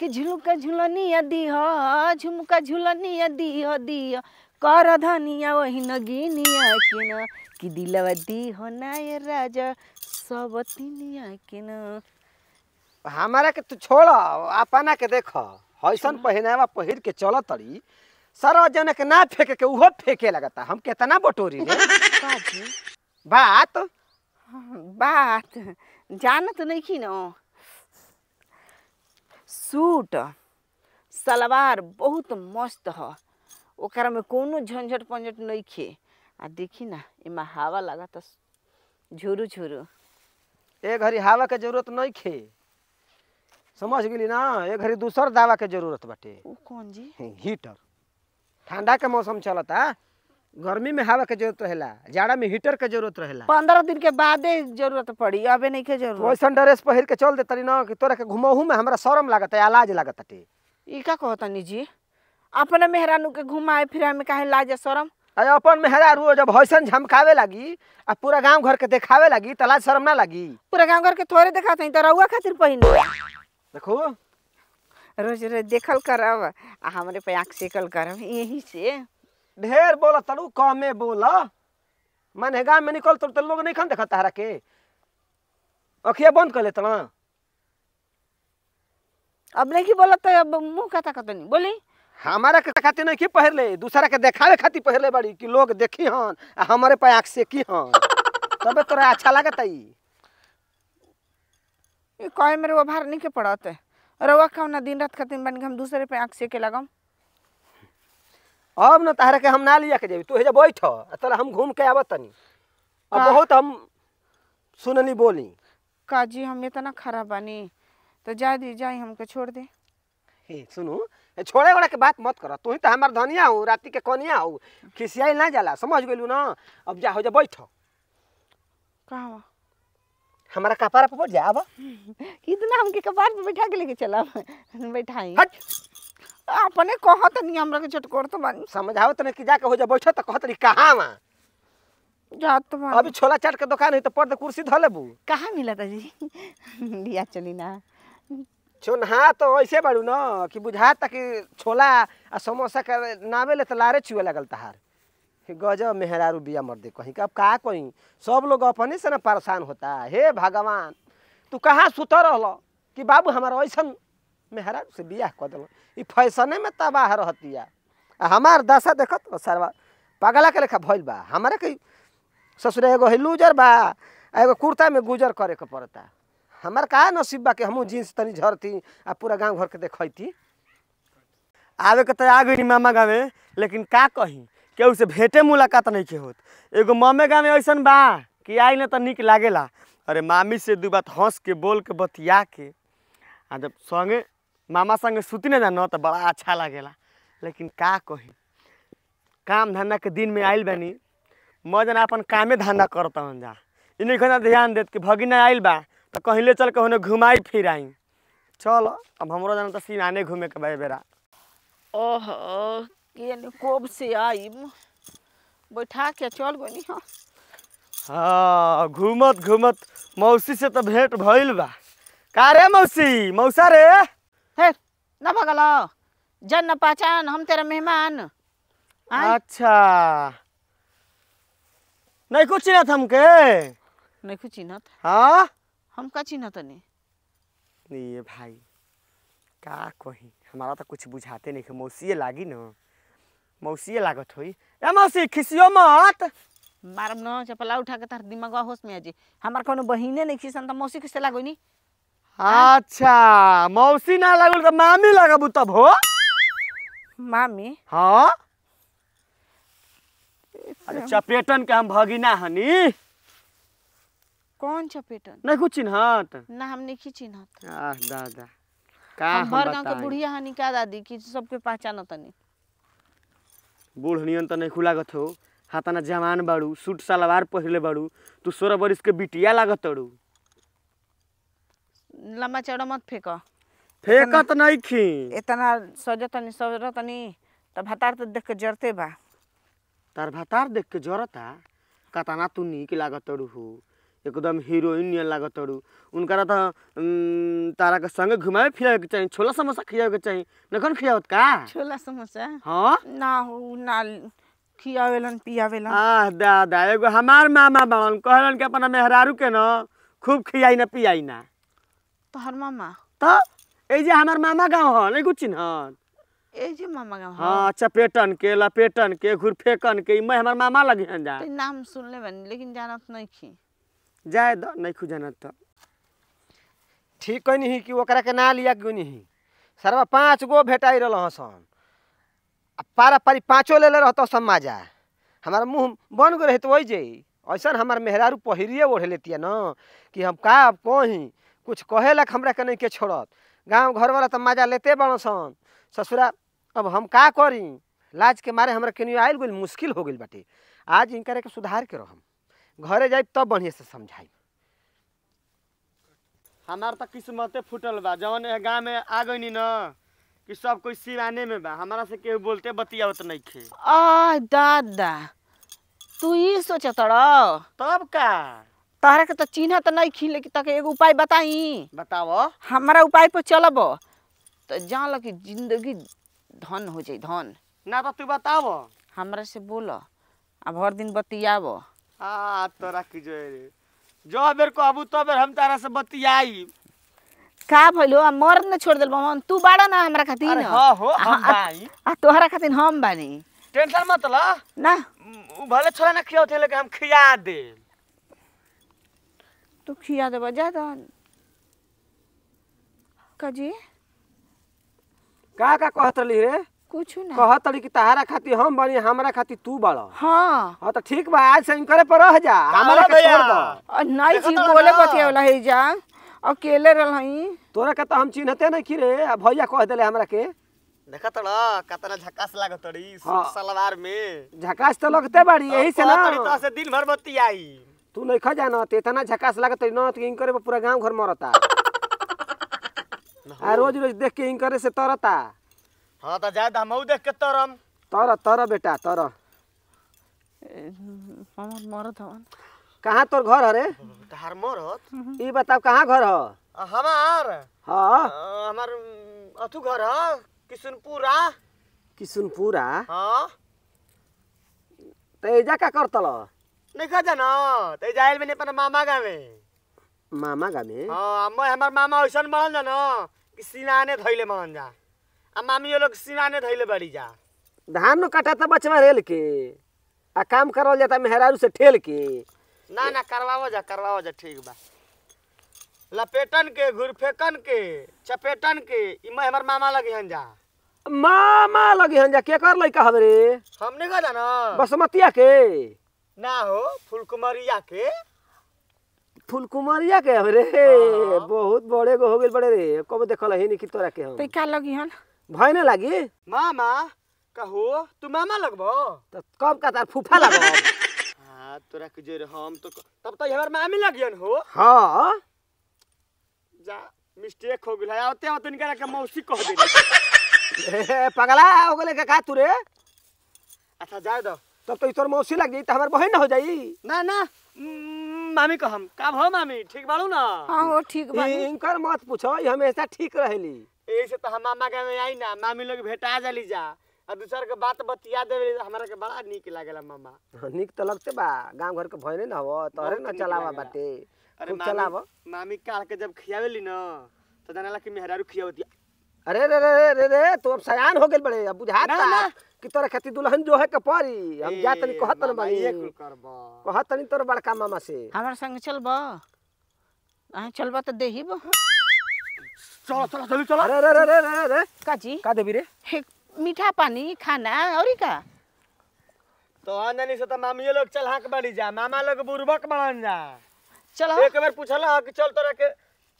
कि झुमका झुलनिया हो झुमका झुलनिया दी हो कर धनिया वही नगिनिया किन कि दिलवा दी हो ना ये राजा सब तिनिया न हमारा के तू छोड़ अपना के देख हईसन हाँ। पहनावा पहिर के चल तरी सरोजन के ना फेंके के उहो फेंके लगता हम कितना बटोरी रे बात हाँ, बात जानत नहीं कि ना सूट सलवार बहुत मस्त है ओकरा में कोनो झंझट पंझट नहीं खे आ देखी ना एमा हवा लागत झुरू झुरू ए घड़ी हवा के जरूरत नहीं खे समझ गई ना ए घड़ी दूसर दवा के जरूरत बटे कौन जी हीटर ठंडा के मौसम चलता गर्मी में हवा के जरूरत रहेला जाड़ा में हीटर के जरूरत रहेला पंद्रह दिन के बाद जरूरत पड़ी अबे नहीं के जरूरत वैसा ड्रेस पहन के चल दे तरी ना कि तोरा के घुमाऊ में हमारा शर्म लागत है अलाज लागत है ई का कहता नी जी अपने मेहरानू के घुमाए फिर में कहे लाज शर्म अरे अपन मेहरा रू जब हौसन झमकावे लगी आ पूरा गांव घर के देखावे लगी तो लाज शर्म ना लगी पूरा गांव घर के थोड़े देखाते हैं तो रहुआ खातिर पहिन देखो रोज रोज देखल करब आ हमरे पे आंख सेकल करब यही से ढेर बोला तड़ू कमे बोला गाँव में निकल तो लोग नहीं खन देखा तहरा के अखिया बंद कर लेता अब नहीं बोला तो अब मुंह कहता कहते नहीं बोली हमारा के खातिर नहीं की पहले दूसरा के देखा खातिर पहर बड़ी कि लोग देखी हन हमारे पे आँख से की हन तबे तोरा अच्छा लागत ये कोई मेरे वो भार नहीं के पड़त रवा का दिन रात खातिर बन हम दूसरे पे आँख से के लगाऊं अब ना तहरा के हम ना लिया के जेबी तू हेजा बैठ तोला हम घूम के आवत तनी अब बहुत हम सुनली बोली काजी हम इतना खराब बनी तो जा दी जाई हमके छोड़ दे हे सुनू छोड़े वाला के बात मत करो तू ही तो हमार धनिया हो राती के कोनिया हो खिसियाई ना जाला समझ गेलु ना अब जा हो जा बैठ कहाँ हमारा कपार पर जा अब कितना हमके कपार पर बैठा के लेके चला बैठाई हट अपने कहत नहीं हमरा के झटकोर तो बानी समझाओ तने कि जाके हो जा बैठ त कहत रही कहां मा जात तो बानी तो अभी छोला चाट के दुकान है तो पर दे कुर्सी धलेबू कहां मिला मिलत जी लिया चली ना चुन हाँ तो ऐसे बाड़ू ना कि बुझा बुझात कि छोला आ समोसा के नावे ले त तो लारे छुए लागल तहार गजब मेहरारू बिया दे कहीं अब का कोई सब लोग अपने से ना परेशान होता हे भगवान तू कहां सुत रहलो कि बाबू हमारा ऐसा मेहरा से बियाह कर दिल इ फैसने में तबाह रहतिया हमार दशा देखत तो सर पगला के लेखा भइल बा हमारे के ससुर एगो है लूजर बा एगो कुर्ता में गुजर करे के पड़ता हमार का नसीब बा कि हम जींस तनी झरती आ पूरा गांव घर के देखती आवे के तो आ गई मामा गाँव लेकिन का कही केहू से भेंटे मुलाकात नहीं के होत एगो मामे गाँव ऐसा बा कि आई ना तो निक लागेला अरे मामी से दू बात हंस के बोल के बतिया के आ जब संगे मामा संगे सुतने ना जान तो बड़ा अच्छा लगेला लेकिन का कही काम धंधा के दिन में आयल बानी मैं अपन कामे धंधा करता हूँ जा इन्हें खाना ध्यान देत कि भगिना आयल बा तो कहीं ले चल के उन्हें घुमाई फिर आई चल अब हमारा जाना तो सीन आने घूमे के भाई बेरा ओहो कब से आई बैठा के चल गई हाँ, हाँ घूमत घूमत मौसी से तो भेंट भैल बा का रे मौसी मौसा रे ना भगला जन न पहचान हम तेरा मेहमान अच्छा नहीं कुछ चिन्हत हमके नहीं कुछ चिन्हत हाँ हम का चिन्हत नहीं ये भाई का कही हमारा तो कुछ बुझाते नहीं मौसी लागी न मौसी लागत हुई ए मौसी खिसियो मत मारम न चपला उठा के तार दिमागवा होश में आ जी हमार कोनो बहिने नहीं खिसन त मौसी किसे लागोई हाँ? अच्छा मौसी ना लगल तो मामी लगबू तब हो मामी हाँ अरे चपेटन के हम भगिना हनी कौन चपेटन नहीं कुछ चिन्हत ना हम नहीं चिन्हत आह दादा का हम भर गांव के बुढ़िया हनी का दादी कि सबके पहचान त तनी बूढ़नियन त नहीं खुला गत हो हाथ ना जवान बाड़ू सूट सलवार पहिरले बाड़ू तू सोलह बरिस के बिटिया लागत तड़ू लम्बा चौड़ा मत फेंको फेंकत तो नहीं खी इतना सजो तनी तो सजो तनी तो तब हतार तो देख के जरते बा तार भतार देख के जरता कतना तू नीक लागत हो एकदम हीरोइन नियर लागत उनका तो तारा के संगे घुमावे फिरावे के चाहिए छोला समोसा खियावे के चाहिए न कौन का छोला समोसा हाँ ना हो ना खियावेलन पियावेलन आह दादा एगो हमार मामा बड़न कहलन के अपना मेहरारू के न खूब खियाई ना पियाई ना तोहर मामा तो ए जे हमर मामा गांव ह नै एगो चिन्हन ए जे मामा गांव हां हाँ, अच्छा पेटन के ला पेटन के घुर फेकन के मै हमर मामा लगे हन जा नाम सुन ले बन लेकिन जानत नै छी जाय द नै खु जानत तो ठीक कोई नहीं कि ओकरा के ना लिया क्यों नहीं सरवा पाँच गो भेटाई रहा हसन पारा पारी पाँचों ले ले रहत रहता समाजा हमारा मुँह बन गए रहे तो वही जे ऐसा हमार मेहरारू पहरिए ओढ़ लेती है ना कि हम का कही कुछ कहे लक हमरा के नहीं के छोड़त गाँव घर वाला तो मजा लेते बड़ सन ससुरा अब हम का करी लाज के मारे हमरा केनियो आयल गई मुश्किल हो गई बटे आज इनकर के सुधार के रहम घरे जाए तब बढ़िया से समझाई हमारे तो फूटल बा जवन गाँव में आ गई ना कि सब कोई सिराने में बा हमारा से केहू बोलते बतियावत नहीं खे आ दादा तू ही सोचत तब का तहरा के तो चिन्ह तो नहीं खी लेकिन तक एक उपाय बताई बताओ हमारा उपाय पर चलब तो जान लगी जिंदगी धन हो जाए धन ना तो तू बताओ हमरा से बोलो अब हर दिन बतियाब आ तोरा की रे जो बेर को अबू तो बेर हम तारा से बतियाई का भइलो आ मर न छोड़ देल हम तू बाड़ा ना हमरा खातिर हां हो हाँ, हम भाई आ तोहरा खातिर हम बानी टेंशन मत ल ना भले छोरा ना खियाओ थे लेकिन हम खिया देब तो खिया देव ज्यादा काजी का का कहत रही रे कुछ ना कहत रही कि तहारा खाती हम बनी हमरा खाती तू बड़ हां हां तो ठीक बा आज से करे पर रह जा हमरा के छोड़ दो नहीं जी तो तो बोले पति वाला है जा अकेले रह रहई तोरा के तो हम चिन्हते नहीं कि रे भैया कह देले हमरा के देखा तो तड़ कतना झकास लागत रही हाँ। सलवार में झकास तो लगते बाड़ी यही से ना तो से दिन भर बतियाई तू नहीं जानत इतना झकास लागत न तो करे पूरा गांव घर मरता आ रोज रोज देख के इंग करे से तरता हाँ तो जाए हम देख के तरम तर तर बेटा तर मरत हवन कहाँ तोर घर हरे तहार मरत ई बताओ कहाँ घर हो हमार हाँ हमार अथु घर है किशनपुरा किशनपुरा हाँ तो एजा का करतल तो तो नहीं जानो ते जाइल मैंने पर मामा गावे मामा गावे हां अम्मा हमर मामा ओसन बहन जानो कि सिनाने धैले बहन जा आ मामी ये लोग सिनाने धैले बड़ी जा धान नो काटा त तो बचवा रेल के आ काम करल जाता मेहरारू से ठेल के ना ना करवावो जा करवावो जा ठीक बा लपेटन के घुरफेकन के चपेटन के इमे हमर मामा लगे हन जा मामा लगे हन जा के कर लई लइका हबरे हमने का जाना बसमतिया के ना हो फुलकुमरिया के फुलकुमरिया के हमरे हाँ। बहुत बड़े गो हो गेल बड़े रे कब देखल है नहीं कि तोरा के हम तो का लगी हन भय ना लगी मामा कहो तू मामा लगबो त तो कब का तार फूफा लगबो हां तोरा के जे रे हम तो तब त तो हमर मामी लगियन हो हां जा मिस्टेक हो गेल है आते हो तनिका के मौसी कह दे पगला हो गेल का का तू रे अच्छा जाए दो तब तो तोर मौसी लग जाई त हमर बहिन हो जाई ना ना मामी कहम का भ मामी ठीक बाड़ू ना हां हो ठीक बाड़ू इनकर मत पूछो ई हमेशा ठीक रहली एही से त तो हम मामा के में आई ना मामी लोग भेटा जाली जा आ दूसर के बात बतिया देवे हमरा के बड़ा नीक लागेला मामा हाँ, नीक त तो लगते बा गांव घर के भइने ना हो तोरे ना चलावा बाटे अरे चलाव मामी काल के जब खियावेली ना त तो जानाला कि मेहरारू खियावती अरे रे रे रे रे तू अब सयान हो गेल बड़े अब ना कि तोरा खेती दुल्हन जो है कपारी हम जात नहीं कहत न बानी एक करबो कहत नहीं तोर बड़का मामा से हमर संग चलबो आ चलबो त देहिबो चल चल चल चल अरे अरे अरे अरे काजी का देबी रे मीठा पानी खाना औरी का तो ननी से त मामिए लोग चल हाक बाड़ी जा मामा लोग बुरबक बड़न जा चल एक बार पूछला कि चल तोरा के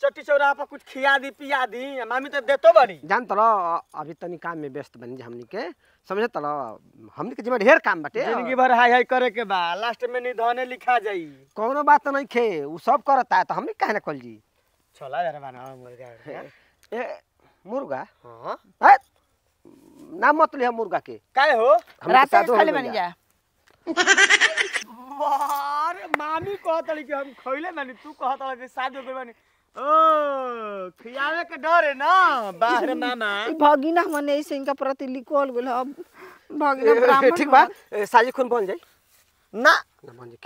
चट्टी चौरा पर कुछ खिया दी पिया दी मामी तो देतो बड़ी जान तर तो अभी तनी काम में व्यस्त बनी हमनी के समझे तर तो हमनी के जिम्मे ढेर काम बटे जिंदगी भर हाय हाय करे के बा लास्ट में निधने लिखा जाई कोनो बात तो नहीं खे उ सब करता है तो हमनी काहे ना जी चला जरा बना मुर्गा ए मुर्गा हां नाम मत लिया मुर्गा के काहे हो रात खाली बन जा वाह मामी कहतली कि हम खइले बानी तू कहतला कि सादो के बानी खियावे के डर है ना बाहर मामा भगिना मने ऐसे इनका प्रति लिखल गेल अब भगिना ब्राह्मण ठीक बा साजी खून बन जाई ना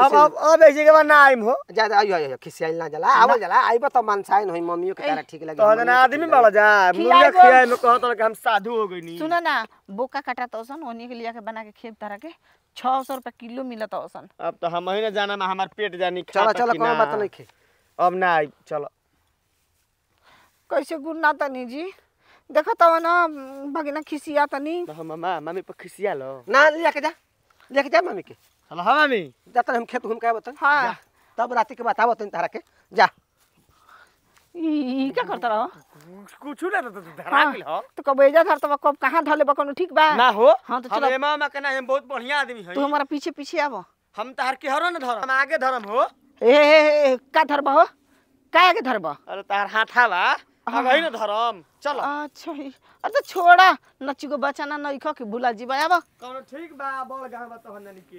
अब अब अब ऐसे के बाद ना हो ज्यादा आयो आयो खिसियाइल ना जाला आवल जाला आइब त तो मनसाइन होई मम्मीओ के तारा ठीक लगे तो ना आदमी बड़ा जा मुर्गा खियाए में कहत कि हम साधु हो गइनी सुन ना बोका काटा तोसन ओनी के लिया के बना के खेत तारा के 600 रुपया किलो मिलत औसन अब तो हम महीने जाना में हमार पेट जानी चलो चलो कोनो बात नहीं खे अब ना आई चलो कैसे गुन्ना तनी जी देखो तो ना भगिना खिसिया तनी हां मामा मामी पर खिसिया लो ना लेके जा लेके जा मामी के हेलो हां मामी जतन हम खेत घूम के बतन हां तब रात के बतावो तन तारा के जा ई क्या करता रहो कुछ ना तो धरा गेल हाँ। हो तो कब एजा धर तब कब कहां धले बकनो ठीक बा ना हो हां तो चलो हम मामा के ना हम बहुत बढ़िया आदमी है तू तो हमारा पीछे पीछे आवो हम तहर के हरो ना धरम हम आगे धरम हो ए का धरबा हो का आगे धरबा अरे तार हाथा बा आ ना धरम चलो अच्छा अरे तो छोड़ा नची को बचाना नइखो के भुला जीवा आबो कौनो ठीक बा बोल गहबा तो हननी के